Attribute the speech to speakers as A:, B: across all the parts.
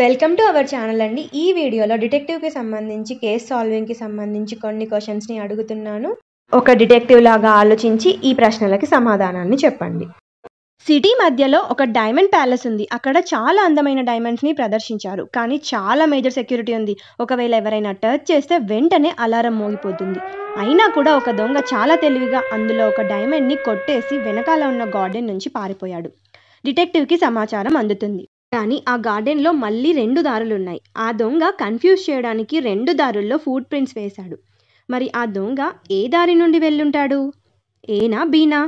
A: Welcome to our channel అండి ఈ వీడియోలో డిటెక్టివ్కి సంబంధించి కేస్ సాల్వింగ్కి సంబంధించి కొన్ని క్వశ్చన్స్ని అడుగుతున్నాను ఒక డిటెక్టివ్ లాగా ఆలోచించి ఈ ప్రశ్నలకి సమాధానాన్ని చెప్పండి సిటీ మధ్యలో ఒక డైమండ్ ప్యాలెస్ ఉంది అక్కడ చాలా అందమైన డైమండ్స్ని ప్రదర్శించారు కానీ చాలా మేజర్ సెక్యూరిటీ ఉంది ఒకవేళ ఎవరైనా టచ్ చేస్తే వెంటనే అలారం మోగిపోతుంది అయినా కూడా ఒక దొంగ చాలా తెలివిగా అందులో ఒక డైమండ్ని కొట్టేసి వెనకాల ఉన్న గార్డెన్ నుంచి పారిపోయాడు డిటెక్టివ్కి సమాచారం అందుతుంది కానీ ఆ గార్డెన్లో మళ్ళీ రెండు దారులున్నాయి ఆ దొంగ కన్ఫ్యూజ్ చేయడానికి రెండు దారుల్లో ఫుట్ ప్రింట్స్ వేశాడు మరి ఆ దొంగ ఏ దారి నుండి వెళ్ళుంటాడు ఏనా బీనా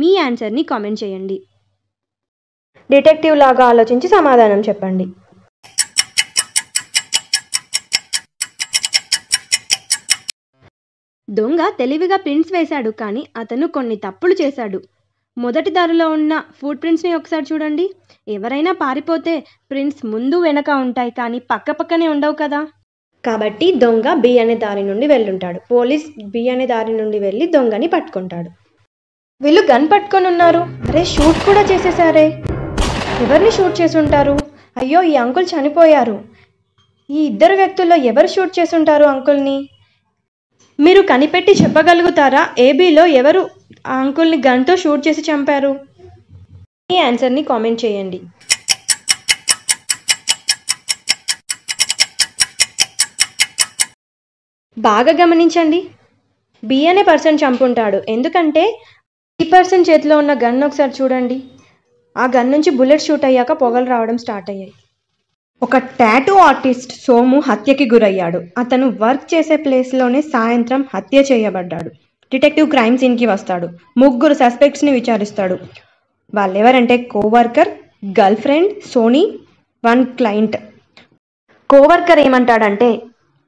A: మీ ఆన్సర్ని కామెంట్ చేయండి డిటెక్టివ్ లాగా ఆలోచించి సమాధానం చెప్పండి దొంగ తెలివిగా ప్రింట్స్ వేశాడు కానీ అతను కొన్ని తప్పులు చేశాడు మొదటి దారిలో ఉన్న ఫుట్ ప్రింట్స్ని ఒకసారి చూడండి ఎవరైనా పారిపోతే ప్రింట్స్ ముందు వెనక ఉంటాయి కానీ పక్క పక్కనే ఉండవు కదా కాబట్టి దొంగ బి అనే దారి నుండి వెళ్ళుంటాడు పోలీస్ బి అనే దారి నుండి వెళ్ళి దొంగని పట్టుకుంటాడు వీళ్ళు గన్ పట్టుకొని ఉన్నారు అరే షూట్ కూడా చేసేసారే ఎవరిని షూట్ చేసి ఉంటారు అయ్యో ఈ అంకుల్ చనిపోయారు ఈ ఇద్దరు వ్యక్తుల్లో ఎవరు షూట్ చేసి ఉంటారు అంకుల్ని మీరు కనిపెట్టి చెప్పగలుగుతారా ఏబీలో ఎవరు ఆ అంకుల్ని గన్తో షూట్ చేసి చంపారు మీ ఆన్సర్ని కామెంట్ చేయండి బాగా గమనించండి బి అనే పర్సన్ చంపుంటాడు ఎందుకంటే ఈ పర్సన్ చేతిలో ఉన్న గన్ ఒకసారి చూడండి ఆ గన్ నుంచి బుల్లెట్ షూట్ అయ్యాక పొగలు రావడం స్టార్ట్ అయ్యాయి ఒక టాటూ ఆర్టిస్ట్ సోము హత్యకి గురయ్యాడు అతను వర్క్ చేసే ప్లేస్లోనే సాయంత్రం హత్య చేయబడ్డాడు డిటెక్టివ్ క్రైమ్ సీన్కి వస్తాడు ముగ్గురు సస్పెక్ట్స్ని విచారిస్తాడు వాళ్ళు ఎవరంటే coworker girl friend Sony one client coworker ఏమంటాడంటే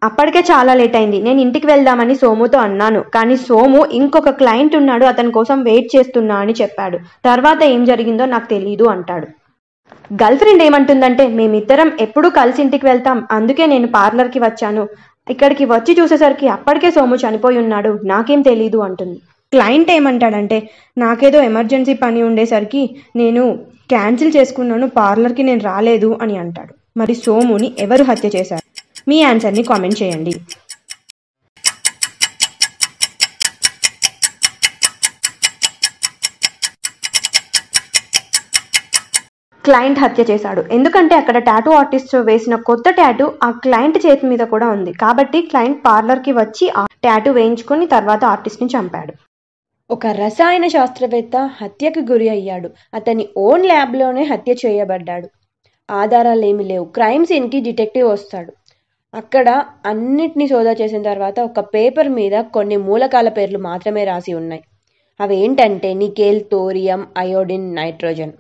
A: అప్పటికే చాలా లేట్ అయింది నేను ఇంటికి వెళ్దామని సోముతో అన్నాను కానీ సోము ఇంకొక క్లయింట్ ఉన్నాడు అతని కోసం వెయిట్ చేస్తున్నా అని చెప్పాడు తర్వాత ఏం జరిగిందో నాకు తెలీదు అంటాడు గర్ల్ ఫ్రెండ్ ఏమంటుందంటే మేమిద్దరం ఎప్పుడూ కలిసి ఇంటికి వెళ్తాం అందుకే నేను పార్లర్కి వచ్చాను ఇక్కడికి వచ్చి చూసేసరికి అప్పటికే సోము చనిపోయి ఉన్నాడు నాకేం తెలీదు అంటుంది క్లయింట్ ఏమంటాడంటే నాకేదో ఎమర్జెన్సీ పని ఉండేసరికి నేను క్యాన్సిల్ చేసుకున్నాను పార్లర్కి నేను రాలేదు అని అంటాడు మరి సోముని ఎవరు హత్య చేశారు మీ ఆన్సర్ని కామెంట్ చేయండి క్లయింట్ హత్య చేశాడు ఎందుకంటే అక్కడ టాటూ ఆర్టిస్ట్ వేసిన కొత్త టాటూ ఆ క్లయింట్ చేతి మీద కూడా ఉంది కాబట్టి క్లయింట్ పార్లర్కి వచ్చి ఆ టాటూ వేయించుకుని తర్వాత ఆర్టిస్ట్ని చంపాడు ఒక రసాయన శాస్త్రవేత్త హత్యకు గురి అయ్యాడు అతని ఓన్ ల్యాబ్లోనే హత్య చేయబడ్డాడు ఆధారాలు ఏమి లేవు క్రైమ్ కి డిటెక్టివ్ వస్తాడు అక్కడ అన్నిటినీ సోదా చేసిన తర్వాత ఒక పేపర్ మీద కొన్ని మూలకాల పేర్లు మాత్రమే రాసి ఉన్నాయి అవి ఏంటంటే నికేల్ తోరియం అయోడిన్ నైట్రోజన్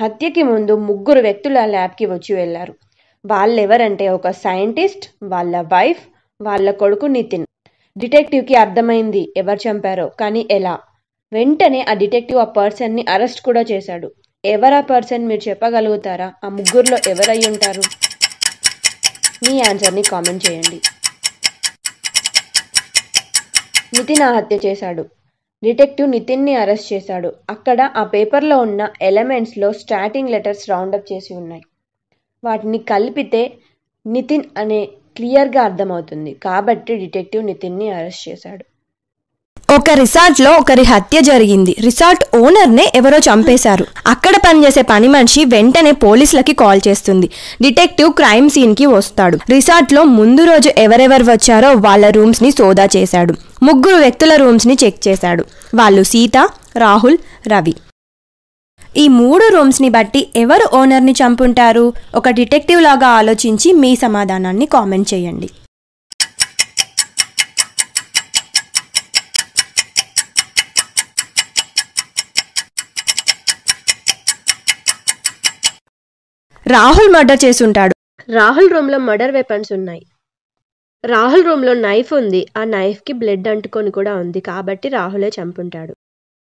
A: హత్యకి ముందు ముగ్గురు వ్యక్తులు ఆ ల్యాబ్కి వచ్చి వెళ్లారు వాళ్ళెవరంటే ఒక సైంటిస్ట్ వాళ్ళ వైఫ్ వాళ్ళ కొడుకు నితిన్ డిటెక్టివ్కి అర్థమైంది ఎవరు చంపారో కానీ ఎలా వెంటనే ఆ డిటెక్టివ్ ఆ పర్సన్ని అరెస్ట్ కూడా చేశాడు ఎవరా పర్సన్ మీరు చెప్పగలుగుతారా ఆ ముగ్గురులో ఎవరై ఉంటారు మీ ఆన్సర్ని కామెంట్ చేయండి నితిన్ ఆ హత్య చేశాడు డిటెక్టివ్ నితిన్ ని అరెస్ట్ చేశాడు. అక్కడ ఆ పేపర్లో ఉన్న ఎలిమెంట్స్లో లో స్టార్టింగ్ లెటర్స్ రౌండప్ చేసి ఉన్నాయి. వాటిని కలిపితే నితిన్ అనే క్లియర్ గా కాబట్టి డిటెక్టివ్ నితిన్ ని అరెస్ట్ చేశాడు. ఒక రిసార్ట్లో ఒకరి హత్య జరిగింది రిసార్ట్ ఓనర్నే ఎవరో చంపేశారు అక్కడ పనిచేసే పని మనిషి వెంటనే పోలీసులకి కాల్ చేస్తుంది డిటెక్టివ్ క్రైమ్ సీన్కి వస్తాడు రిసార్ట్లో ముందు రోజు ఎవరెవరు వచ్చారో వాళ్ళ రూమ్స్ని సోదా చేశాడు ముగ్గురు వ్యక్తుల రూమ్స్ని చెక్ చేశాడు వాళ్ళు సీత రాహుల్ రవి ఈ మూడు రూమ్స్ని బట్టి ఎవరు ఓనర్ని చంపుంటారు ఒక డిటెక్టివ్ లాగా ఆలోచించి మీ సమాధానాన్ని కామెంట్ చేయండి రాహుల్ మర్డర్ చేసుంటాడు రాహుల్ రూమ్లో మర్డర్ వెపన్స్ ఉన్నాయి రాహుల్ రూమ్లో నైఫ్ ఉంది ఆ నైఫ్కి బ్లడ్ అంటుకొని కూడా ఉంది కాబట్టి రాహులే చంపుంటాడు